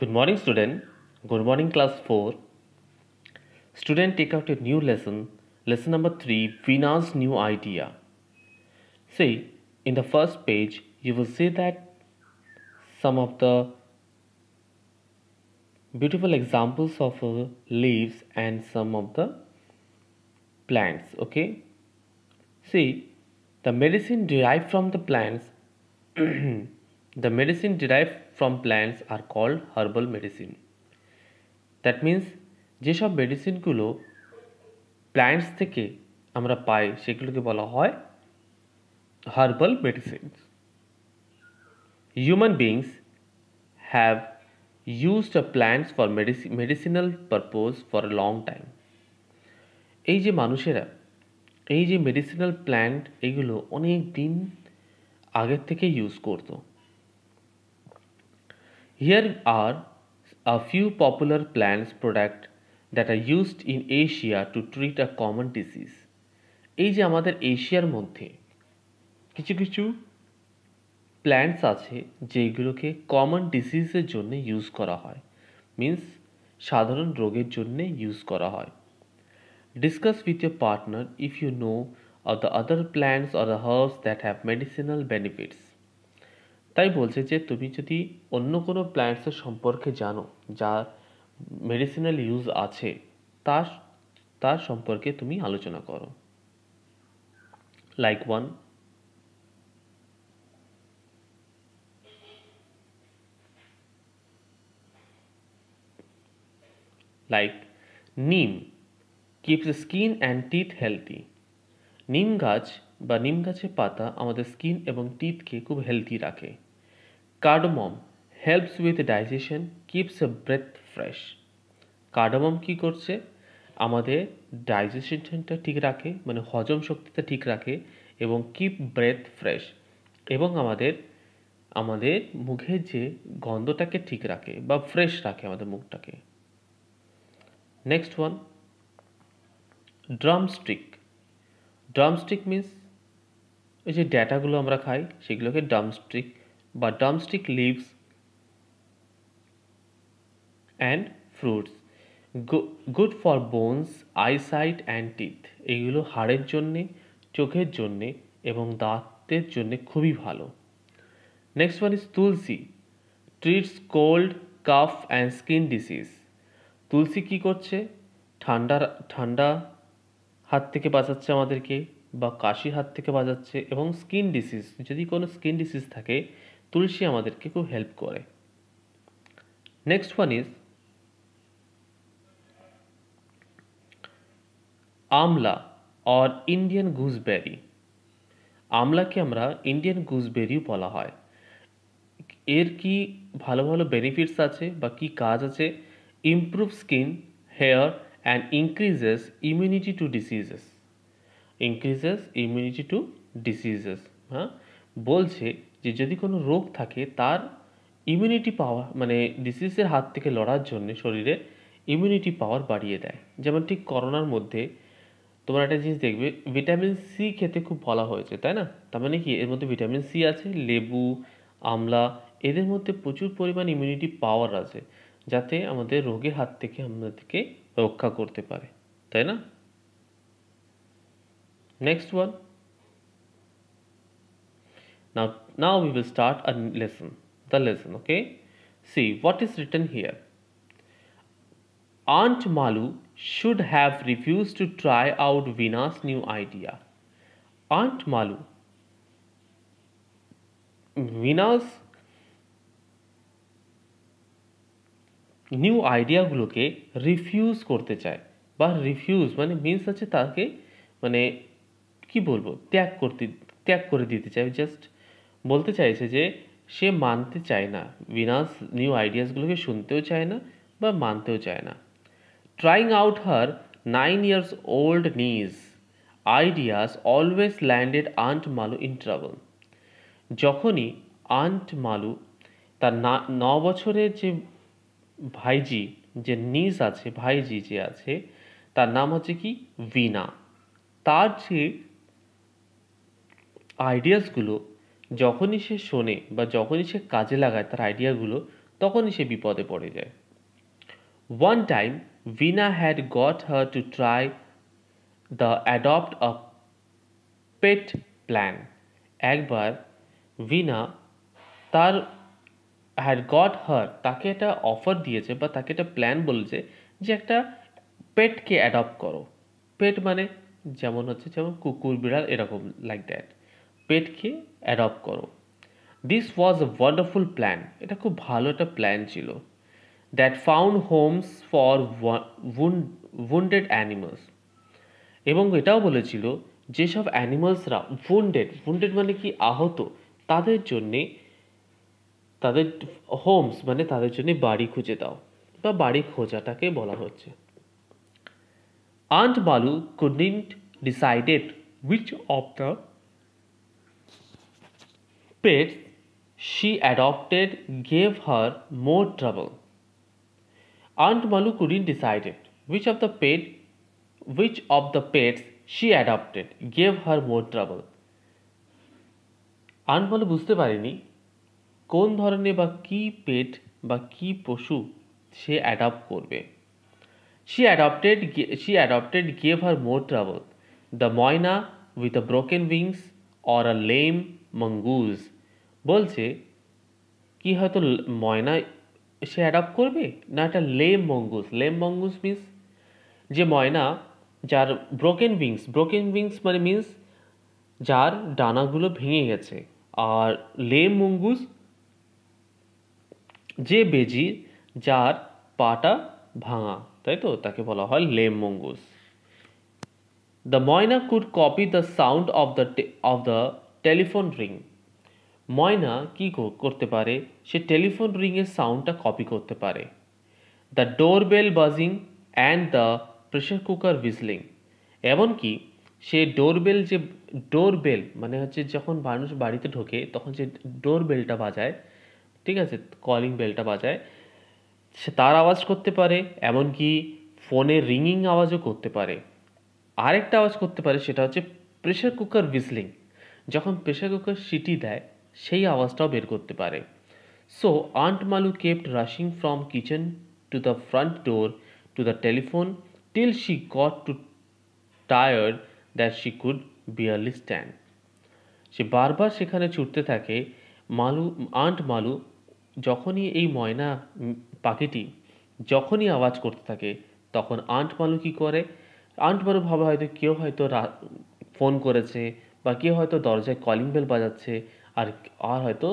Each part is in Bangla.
Good morning, student. Good morning, class 4. Student, take out a new lesson, lesson number 3 Vina's new idea. See, in the first page, you will see that some of the beautiful examples of uh, leaves and some of the plants. Okay, see, the medicine derived from the plants, the medicine derived from plants are called herbal medicine that means যেসব মেডিসিনগুলো প্ল্যান্টস থেকে আমরা পাই সেগুলোকে বলা হয় herbal medicines. Human beings have used plants for medic- medicinal purpose for a long time. এই যে মানুষেরা এই যে মেডিসিনাল প্ল্যান্ট এগুলো অনেক দিন আগের থেকে ইউজ করতো Here are a few popular plants product that are used in Asia to treat a common disease. এই যে আমাদের এশিয়ার মধ্যে কিছু কিছু প্ল্যান্টস আছে যেগুলোকে কমন ডিসিজের জন্য ইউজ করা হয় মিন্স সাধারণ রোগের জন্যে ইউজ করা হয় discuss with your partner if you know আর the other plants or the herbs that have medicinal benefits তাই বলছে যে তুমি যদি অন্য কোনো প্ল্যান্টসের সম্পর্কে জানো যার মেডিসিনাল ইউজ আছে তার তার সম্পর্কে তুমি আলোচনা করো like one like neem keeps skin and teeth healthy নিম গাছ বা নিম গাছের পাতা আমাদের স্কিন এবং টিথকে খুব হেলদি রাখে cardamom helps with digestion keeps a breath fresh cardamom কি করছে আমাদের ডাইজেশনটা ঠিক রাখে মানে হজম শক্তিটা ঠিক রাখে এবং কিপ ব্রেথ ফ্রেশ এবং আমাদের আমাদের মুখে যে গন্ধটাকে ঠিক রাখে বা ফ্রেশ রাখে আমাদের মুখটাকে next one drumstick drumstick means এই যে ডেটাগুলো আমরা খাই সেগুলোকে ডামস্টিক বা drumstick leaves and fruits good for bones eyesight and teeth এইগুলো হাড়ের জন্যে চোখের জন্যে এবং দাঁতের জন্যে খুবই ভালো next one is tulsi treats cold cough and skin disease তুলসি কী করছে ঠান্ডার ঠান্ডা হাত থেকে বাঁচাচ্ছে আমাদেরকে বা কাশি হাত থেকে বাজাচ্ছে এবং স্কিন ডিসিজ যদি কোনো স্কিন ডিসিজ থাকে তুলসী আমাদেরকে খুব হেল্প করে next one is amla or Indian gooseberry আমলাকে আমরা ইন্ডিয়ান গুজবেরিও বলা হয় এর কি ভালো ভালো বেনিফিটস আছে বা কি কাজ আছে improve skin hair and increases immunity to diseases increases immunity to diseases হ্যাঁ বলছে যে যদি কোনো রোগ থাকে তার ইমিউনিটি পাওয়ার মানে ডিসিজের হাত থেকে লড়ার জন্য শরীরে ইমিউনিটি পাওয়ার বাড়িয়ে দেয় যেমন ঠিক করোনার মধ্যে তোমরা একটা জিনিস দেখবে ভিটামিন সি খেতে খুব বলা হয়েছে তাই না তার মানে কি এর মধ্যে ভিটামিন সি আছে লেবু আমলা এদের মধ্যে প্রচুর পরিমাণ ইমিউনিটি পাওয়ার আছে যাতে আমাদের রোগের হাত থেকে আমাদেরকে রক্ষা করতে পারে তাই না next one now now we will start a lesson the lesson okay see what is written here aunt malu should have refused to try out vina's new idea aunt malu Vina's new আইডিয়াগুলোকে রিফিউজ করতে চায় বা রিফিউজ মানে মিনস হচ্ছে তাকে মানে কি বলবো ত্যাগ করতে ত্যাগ করে দিতে চাই জাস্ট বলতে চাইছে যে সে মানতে চায় না বিনাশ নিউ আইডিয়াসগুলোকে শুনতেও চায় না বা মানতেও চায় না trying out her nine years old niece ideas always landed aunt Malu in trouble যখনই আন্ট মালু তার না ন বছরের যে ভাইজি যে নিজ আছে ভাইজি যে আছে তার নাম হচ্ছে কি ভিনা তার যে আইডিয়াসগুলো যখনই সে শোনে বা যখনই সে কাজে লাগায় তার আইডিয়াগুলো তখনই সে বিপদে পড়ে যায় one time Vina had got her to try the adopt a pet plan একবার ভিনা তার হ্যাড গট হার তাকে একটা অফার দিয়েছে বা তাকে একটা প্ল্যান বলেছে যে একটা পেটকে অ্যাডপ্ট করো পেট মানে যেমন হচ্ছে যেমন কুকুর বিড়াল এরকম লাইক দ্যাট পেটকে অ্যাডপ্ট করো this was a wonderful plan এটা খুব ভালো একটা প্ল্যান ছিল that found homes for wounded animals এবং এটাও বলেছিল যেসব অ্যানিমালসরা উন্ডেড উন্ডেড মানে কি আহত তাদের জন্যে তাদের হোমস মানে তাদের জন্য বাড়ি খুঁজে দাও বা বাড়ি খোঁজাটাকে বলা হচ্ছে aunt Malu couldn't decided which of the pets she adopted gave her more trouble. Aunt Malu couldn't decide it. Which of the pet, which of the pets she adopted gave her more trouble. Aunt Malu বুঝতে পারেনি কোন ধরনের বা কি পেট বা কি পশু সে অ্যাডাপ্ট করবে she adopted she adopted gave her more trouble the moina with a broken wings or a lame mongoose বলছে কি হয়তো ময়না সে অ্যাডাপ্ট করবে না এটা lame mongoose lame mongoose means যে ময়না যার ব্রোকেন উইংস ব্রোকেন উইংস মানে মিন্স যার ডানাগুলো ভেঙে গেছে আর লেম মঙ্গুজ যে বেজি যার পাটা ভাঙা তাই তো তাকে বলা হয় lame mongoose the myna could copy the sound of the of the telephone ring ময়না কি করতে পারে সে টেলিফোন রিংয়ের সাউন্ডটা কপি করতে পারে the doorbell buzzing and the pressure cooker whistling এমনকি সে ডোরবেল যে ডোরবেল মানে হচ্ছে যখন মানুষ বাড়িতে ঢোকে তখন যে ডোর বেলটা বাজায় ঠিক আছে কলিং বেলটা বাজায় সে তার আওয়াজ করতে পারে এমনকি ফোনে রিঙিং আওয়াজও করতে পারে আরেকটা আওয়াজ করতে পারে সেটা হচ্ছে প্রেশার কুকার ভিজলিং যখন প্রেশার কুকার সিটি দেয় সেই আওয়াজটাও বের করতে পারে so aunt Malu kept rushing from kitchen to the front door to the telephone till she got too tired that she could barely stand সে বারবার সেখানে ছুটতে থাকে মালু আন্ট মালু যখনই এই ময়না পাখিটি যখনই আওয়াজ করতে থাকে তখন আন্ট মালু কী করে আন্ট মালু ভাবে হয়তো কেউ হয়তো ফোন করেছে বা কেউ হয়তো দরজায় কলিং বেল বাজাচ্ছে আর আর হয়তো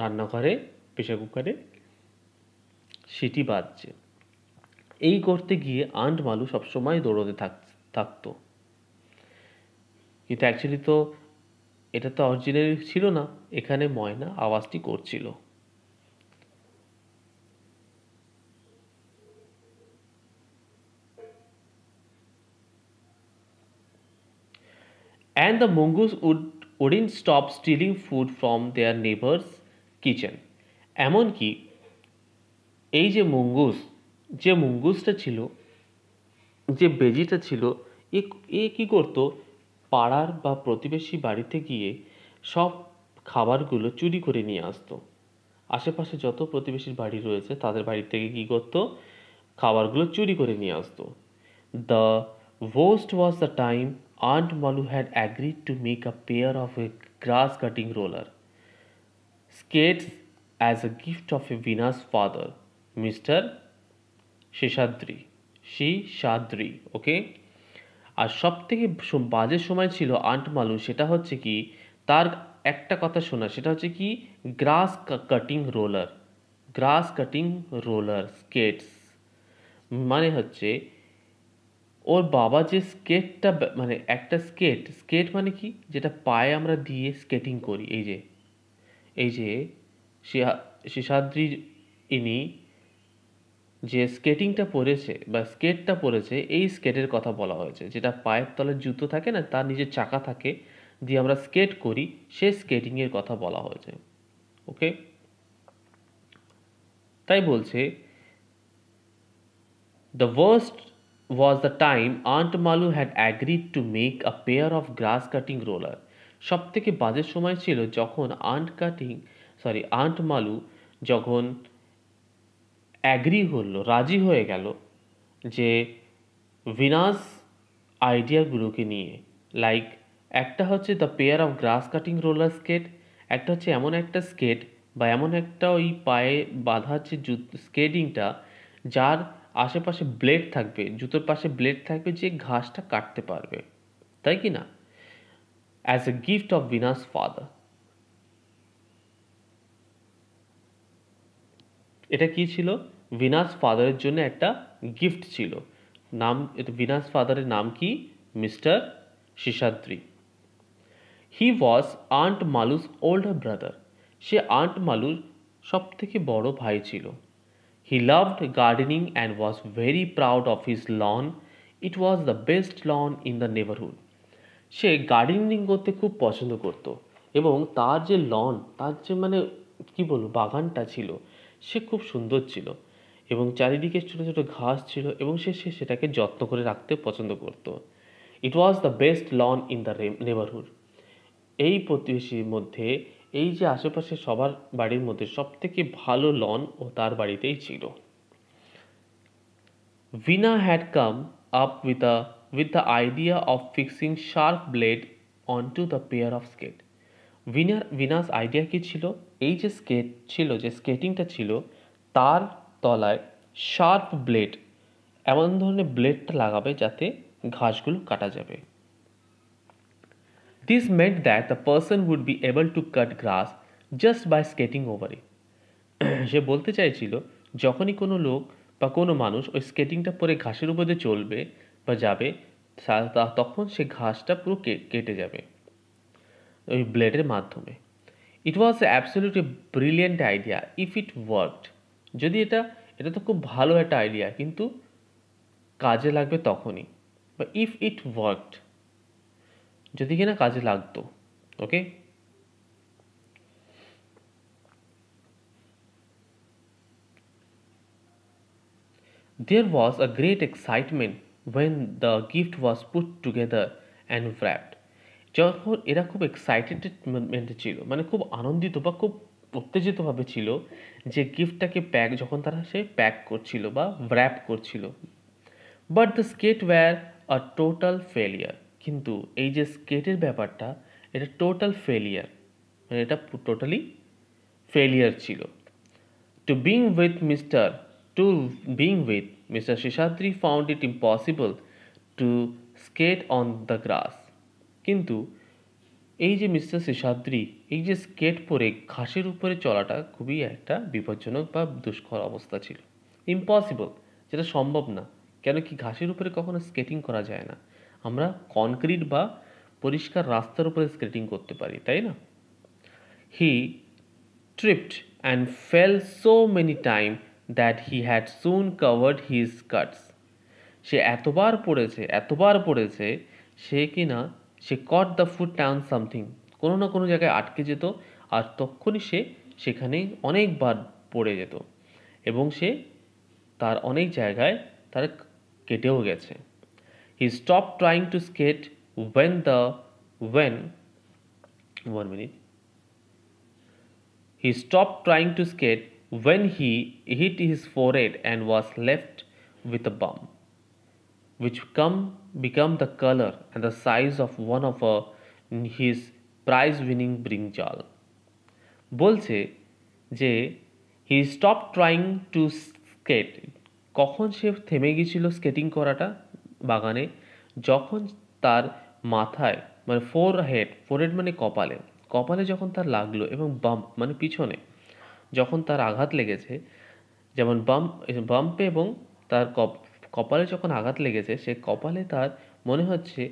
রান্নাঘরে প্রেশার কুকারে সিটি বাজছে এই করতে গিয়ে আন্ট মালু সবসময় দৌড়তে থাক থাকতো কিন্তু অ্যাকচুয়ালি তো এটা তো অরিজিনালি ছিল না এখানে ময়না আওয়াজটি করছিল and the mongoose would, wouldn't stop stealing food from their neighbor's kitchen এমনকি এই যে মঙ্গুস যে মঙ্গুসটা ছিল যে বেজিটা ছিল এ এ কী করতো পাড়ার বা প্রতিবেশী বাড়িতে গিয়ে সব খাবারগুলো চুরি করে নিয়ে আসতো আশেপাশে যত প্রতিবেশীর বাড়ি রয়েছে তাদের বাড়ি থেকে কী করতো খাবারগুলো চুরি করে নিয়ে আসতো the worst was the time Aunt Malu had agreed to make a pair of a grass cutting roller skates as a gift of a Vina's father, Mr. Sheshadri. She Shadri, okay? আর সব থেকে বাজে সময় ছিল আন্ট মালু সেটা হচ্ছে কি তার একটা কথা শোনা সেটা হচ্ছে কি grass cutting roller grass cutting roller skates মানে হচ্ছে ওর বাবা যে স্কেটটা মানে একটা স্কেট স্কেট মানে কি যেটা পায়ে আমরা দিয়ে স্কেটিং করি এই যে এই যে শেষাদ্রি ইনি যে স্কেটিংটা পরেছে বা স্কেটটা পরেছে এই স্কেটের কথা বলা হয়েছে যেটা পায়ের তলের জুতো থাকে না তার নিজের চাকা থাকে দিয়ে আমরা স্কেট করি সে স্কেটিংয়ের কথা বলা হয়েছে ওকে তাই বলছে the worst was the time Aunt Malu had agreed to make a pair of grass cutting roller সব থেকে বাজে সময় ছিল যখন আন্ট কাটিং সরি আন্ট মালু যখন অ্যাগ্রি হলো রাজি হয়ে গেল যে ভিনাস আইডিয়াগুলোকে নিয়ে লাইক একটা হচ্ছে the pair of grass cutting roller skate একটা হচ্ছে এমন একটা স্কেট বা এমন একটা ওই পায়ে বাঁধা হচ্ছে স্কেটিংটা যার আশেপাশে ব্লেড থাকবে জুতোর পাশে ব্লেড থাকবে যে ঘাসটা কাটতে পারবে তাই কি না as a gift of Vina's father এটা কি ছিল বিনাস ফাদারের জন্য একটা গিফট ছিল নাম বিনাস ফাদারের নাম কি mister Sheshadri he was aunt Malu's old brother সে আন্ট মালুস সব থেকে বড় ভাই ছিল He loved gardening and was very proud of his lawn. It was the best lawn in the neighborhood. সে গার্ডেনিং করতে খুব পছন্দ করত এবং তার যে লন তার যে মানে কি বলবো বাগানটা ছিল সে খুব সুন্দর ছিল এবং চারিদিকে ছোটো ছোটো ঘাস ছিল এবং সে সে সেটাকে যত্ন করে রাখতে পছন্দ করত it was the best lawn in the neighbourhood এই প্রতিবেশীর মধ্যে এই যে আশেপাশে সবার বাড়ির মধ্যে সব থেকে ভালো লন ও তার বাড়িতেই ছিল Vina had come up with with the idea of fixing sharp blade on to the pair of skate ভিনার ভিনাস আইডিয়া কী ছিল এই যে স্কেট ছিল যে স্কেটিংটা ছিল তার তলায় শার্প ব্লেড এমন ধরনের ব্লেডটা লাগাবে যাতে ঘাসগুলো কাটা যাবে This meant that the person would be able to cut grass just by skating over it. সে বলতে চাইছিল যখনই কোনো লোক বা কোনো মানুষ ওই স্কেটিংটা পরে ঘাসের উপর দিয়ে চলবে বা যাবে তখন সে ঘাসটা পুরো কেটে যাবে ওই ব্লেডের মাধ্যমে it was absolutely brilliant idea if it worked যদি এটা এটা তো খুব ভালো একটা আইডিয়া কিন্তু কাজে লাগবে তখনই বা ইফ ইট ওয়ার্কড যদি কিনা কাজে লাগতো okay There was a great excitement when the gift was put together and wrapped যখন এরা খুব মেন্টে ছিল মানে খুব আনন্দিত বা খুব উত্তেজিতভাবে ছিল যে গিফটটাকে প্যাক যখন তারা সে প্যাক করছিল বা র্যাপ করছিল but the skate were a total failure কিন্তু এই যে স্কেটের ব্যাপারটা এটা টোটাল ফেলিয়ার মানে এটা টোটালি ফেলিয়ার ছিল to being with mister to being with mister Seshadri found it impossible to skate on the grass কিন্তু এই যে মিস্টার শেষাদ্রি এই যে স্কেট পরে ঘাসের উপরে চলাটা খুবই একটা বিপজ্জনক বা দুষ্কর অবস্থা ছিল ইম্পসিবল যেটা সম্ভব না কেন কি ঘাসের উপরে কখনো স্কেটিং করা যায় না আমরা কনক্রিট বা পরিষ্কার রাস্তার উপরে স্কেটিং করতে পারি তাই না he tripped and fell so many time that he had soon covered his cuts সে এতবার পড়েছে এতবার পড়েছে সে কিনা সে কট দ্য ফুড টান সামথিং কোনো না কোনো জায়গায় আটকে যেত আর তখনই সে সেখানে অনেকবার পড়ে যেত এবং সে তার অনেক জায়গায় তার কেটেও গেছে he stopped trying to skate when the when one minute he stopped trying to skate when he hit his forehead and was left with a bump which come become the color and the size of one of a, uh, his prize winning brinjal বলছে যে he stop trying to skate কখন সে থেমে গিয়েছিল স্কেটিং করাটা বাগানে যখন তার মাথায় মানে ফোর হেড ফোর হেড মানে কপালে কপালে যখন তার লাগলো এবং বাম্প মানে পিছনে যখন তার আঘাত লেগেছে যেমন বাম্প বাম্পে এবং তার কপালে যখন আঘাত লেগেছে সে কপালে তার মনে হচ্ছে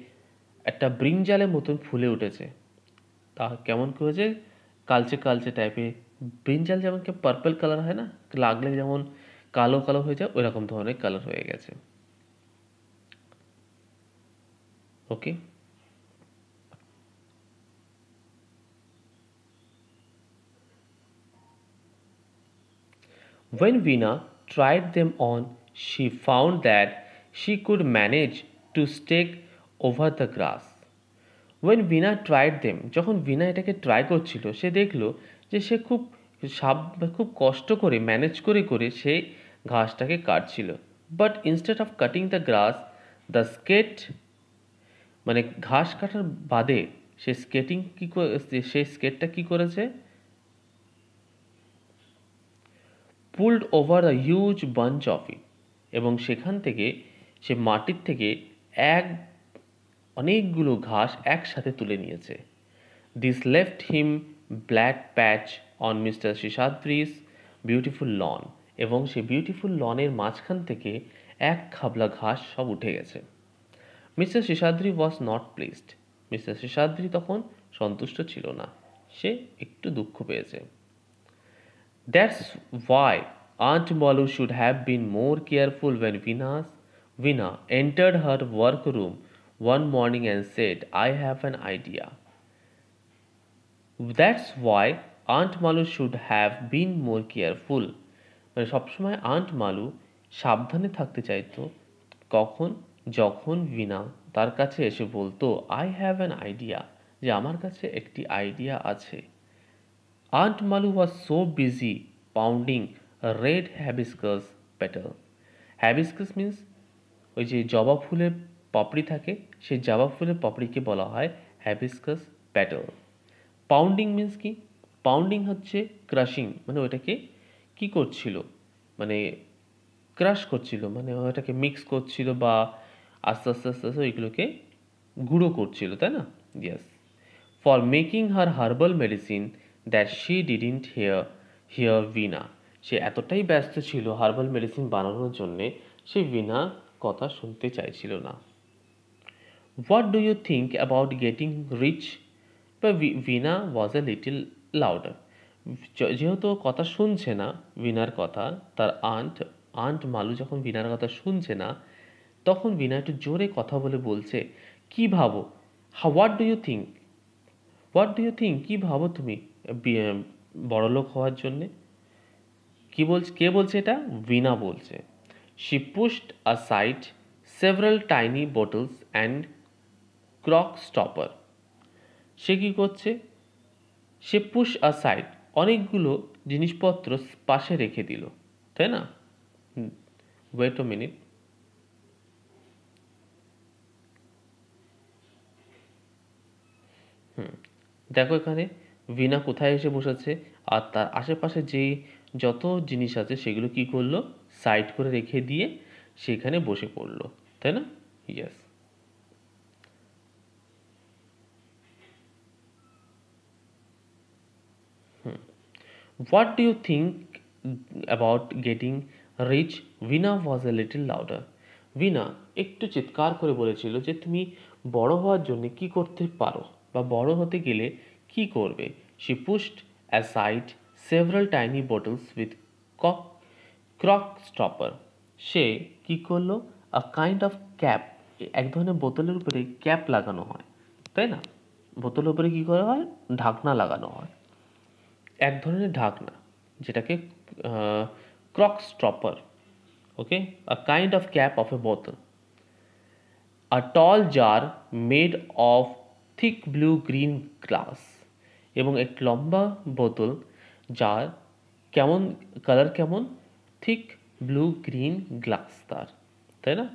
একটা ব্রিঞ্জালের মতন ফুলে উঠেছে তা কেমন কি হয়েছে কালচে কালচে টাইপের ব্রিঞ্জাল যেমন কি পার্পেল কালার হয় না লাগলে যেমন কালো কালো হয়ে যায় ওইরকম ধরনের কালার হয়ে গেছে okay When Veena tried them on, she found that she could manage to stake over the grass. When vina tried them, যখন vina এটাকে ট্রাই করছিল সে দেখলো যে সে খুব সাব খুব কষ্ট করে ম্যানেজ করে করে সে ঘাসটাকে কাটছিল but instead of cutting the grass the skate মানে ঘাস কাটার বাদে সে স্কেটিং কী সে স্কেটটা কী করেছে pulled over a huge bunch of it এবং সেখান থেকে সে মাটির থেকে এক অনেকগুলো ঘাস একসাথে তুলে নিয়েছে this left him black patch on mister Seshadri's beautiful lawn এবং সে বিউটিফুল লনের মাঝখান থেকে এক খাবলা ঘাস সব উঠে গেছে mister Seshadri was not placed mister Seshadri তখন সন্তুষ্ট ছিল না সে একটু দুঃখ পেয়েছে that's why aunt Balu should have been more careful when Veena's Veena entered her work room one morning and said, I have an idea. That's why aunt Malu should have been more careful মানে সবসময় আন্ট মালু সাবধানে থাকতে চাইতো কখন যখন ভিনা তার কাছে এসে বলতো আই হ্যাভ অ্যান আইডিয়া যে আমার কাছে একটি আইডিয়া আছে aunt Malu was so busy pounding red hibiscus petal hibiscus means ওই যে জবা ফুলের পাপড়ি থাকে সেই জবা ফুলের পাপড়িকে বলা হয় হ্যাবিস্কাস প্যাটাল পাউন্ডিং মিন্স কি পাউন্ডিং হচ্ছে ক্রাশিং মানে ওইটাকে কি করছিল মানে ক্রাশ করছিল মানে ওটাকে মিক্স করছিল বা আস্তে আস্তে আস্তে আস্তে ওইগুলোকে গুঁড়ো করছিল তাই না yes for making her herbal medicine that she didn't hear hear Veena সে এতটাই ব্যস্ত ছিল হার্বাল মেডিসিন বানানোর জন্যে সে ভিনা কথা শুনতে চাইছিল না what do you think about getting rich বা Veena was a little louder যেহেতু কথা শুনছে না ভিনার কথা তার আন্ট আন্ট মালু যখন ভিনার কথা শুনছে না তখন বিনা একটু জোরে কথা বলে বলছে কি ভাবো what do you think what do you think কী ভাবো তুমি বড়লোক হওয়ার জন্যে কি বলছে কে বলছে এটা বিনা বলছে she pushed aside several tiny bottles and crock stopper সে কী করছে সে পুশ আ সাইড অনেকগুলো জিনিসপত্র পাশে রেখে দিল তাই না ওয়েট মিনিট দেখো এখানে ভিনা কোথায় এসে বসেছে আর তার আশেপাশে যেই যত জিনিস আছে সেগুলো কি করলো সাইড করে রেখে দিয়ে সেখানে বসে পড়লো তাই না yes what do you think about getting rich Veena was a little louder Veena একটু চিৎকার করে বলেছিল যে তুমি বড় হওয়ার জন্য কি করতে পারো বা বড় হতে গেলে কি করবে সে pushed aside several tiny bottles with কক ক্রক স্টপার সে কি করলো আ কাইন্ড অফ ক্যাপ এক ধরনের বোতলের উপরে ক্যাপ লাগানো হয় তাই না বোতলের উপরে কী করা হয় ঢাকনা লাগানো হয় এক ধরনের ঢাকনা যেটাকে crock stopper okay a kind of cap of a বোতল a tall jar made of thick blue green glass এবং এক লম্বা বোতল যার কেমন কালার কেমন থিক ব্লু গ্রিন গ্লাস তার তাই না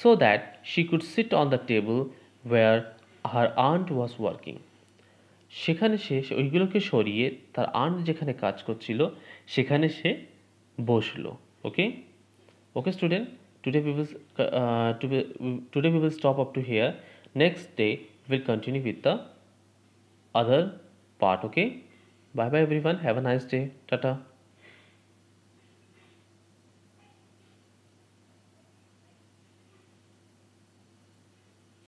so that she could sit on the table where her aunt was working সেখানে সে ওইগুলোকে সরিয়ে তার আন্ট যেখানে কাজ করছিল সেখানে সে বসলো okay okay student today we will uh, today we will stop up to here next day will continue with the other part okay bye bye everyone have a nice day tata